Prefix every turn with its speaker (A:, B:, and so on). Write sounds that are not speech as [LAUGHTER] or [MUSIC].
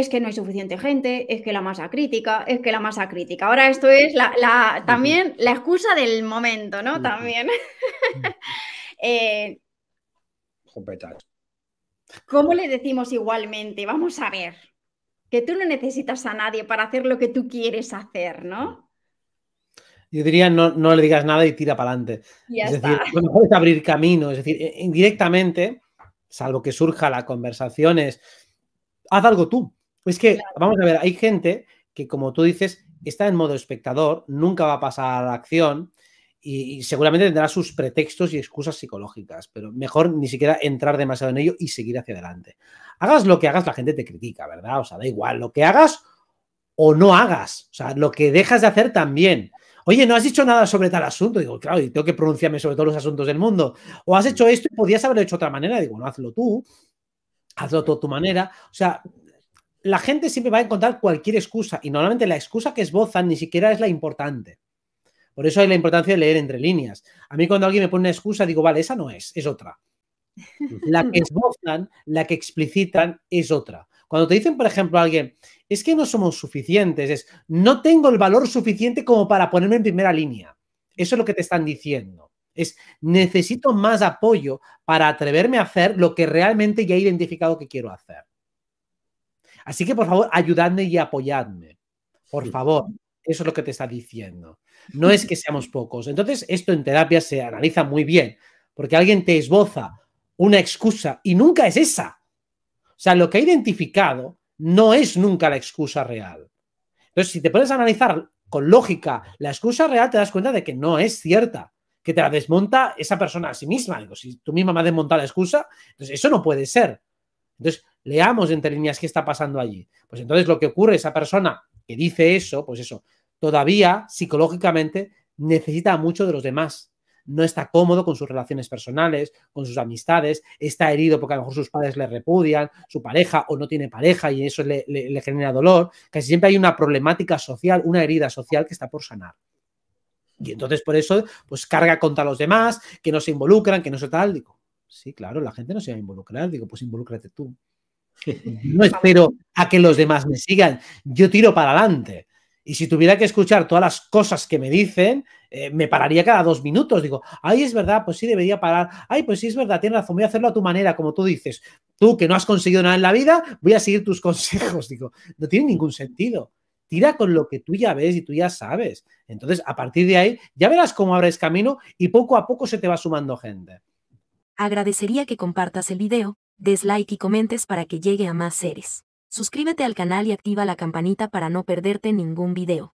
A: es que no hay suficiente gente, es que la masa crítica, es que la masa crítica. Ahora esto es la, también la excusa del momento, ¿no? También. [LAUGHS] eh, ¿Cómo le decimos igualmente? Vamos a ver, que tú no necesitas a nadie para hacer lo que tú quieres hacer, ¿no? Mm.
B: Yo diría, no, le digas nada y tira para adelante. Es decir, lo mejor es abrir camino, es decir, indirectamente, salvo que surja la conversación, es, haz algo tú. Pues que, vamos a ver, hay gente que, como tú dices, está en modo espectador, nunca va a pasar a la acción y, seguramente tendrá sus pretextos y excusas psicológicas, pero mejor ni siquiera entrar demasiado en ello y seguir hacia adelante. Hagas lo que hagas, la gente te critica, ¿verdad? O sea, da igual lo que hagas o no hagas, o sea, lo que dejas de hacer también. Oye, no has dicho nada sobre tal asunto. Digo, claro, y tengo que pronunciarme sobre todos los asuntos del mundo. O has hecho esto y podías haberlo hecho de otra manera. Digo, no, hazlo tú hazlo a tu manera. O sea, la gente siempre va a encontrar cualquier excusa y normalmente la excusa que esbozan ni siquiera es la importante. Por eso hay la importancia de leer entre líneas. A mí cuando alguien me pone una excusa digo, vale, esa no es, es otra. La que esbozan, la que explicitan es otra. Cuando te dicen, por ejemplo, a alguien, es que no somos suficientes, es, no tengo el valor suficiente como para ponerme en primera línea. Eso es lo que te están diciendo. Es, necesito más apoyo para atreverme a hacer lo que realmente ya he identificado que quiero hacer. Así que, por favor, ayudadme y apoyadme. Por favor, eso es lo que te está diciendo. No es que seamos pocos. Entonces, esto en terapia se analiza muy bien, porque alguien te esboza una excusa y nunca es esa. O sea, lo que ha identificado no es nunca la excusa real. Entonces, si te pones a analizar con lógica la excusa real, te das cuenta de que no es cierta, que te la desmonta esa persona a sí misma. Digo, si tú misma me has desmontado la excusa, entonces eso no puede ser. Entonces, leamos entre líneas qué está pasando allí. Pues entonces lo que ocurre, esa persona que dice eso, pues eso, todavía psicológicamente necesita mucho de los demás. No está cómodo con sus relaciones personales, con sus amistades, está herido porque a lo mejor sus padres le repudian, su pareja o no tiene pareja y eso le, genera dolor. Casi siempre hay una problemática social, una herida social que está por sanar. Y entonces por eso, pues carga contra los demás, que no se involucran, que no se tal. Sí, claro, la gente no se va a involucrar. Digo, pues involúcrate tú. [LAUGHS] No espero a que los demás me sigan. Yo tiro para adelante. Y si tuviera que escuchar todas las cosas que me dicen, eh, me pararía cada dos minutos. Digo, ay, es verdad, pues sí debería parar. Ay, pues sí es verdad, tienes razón, voy a hacerlo a tu manera, como tú dices. Tú que no has conseguido nada en la vida, voy a seguir tus [LAUGHS] consejos. Digo, no tiene ningún sentido. Tira con lo que tú ya ves y tú ya sabes. Entonces, a partir de ahí, ya verás cómo abres camino y poco a poco se te va sumando gente.
A: Agradecería que compartas el video, des like y comentes para que llegue a más seres. Suscríbete al canal y activa la campanita para no perderte ningún video.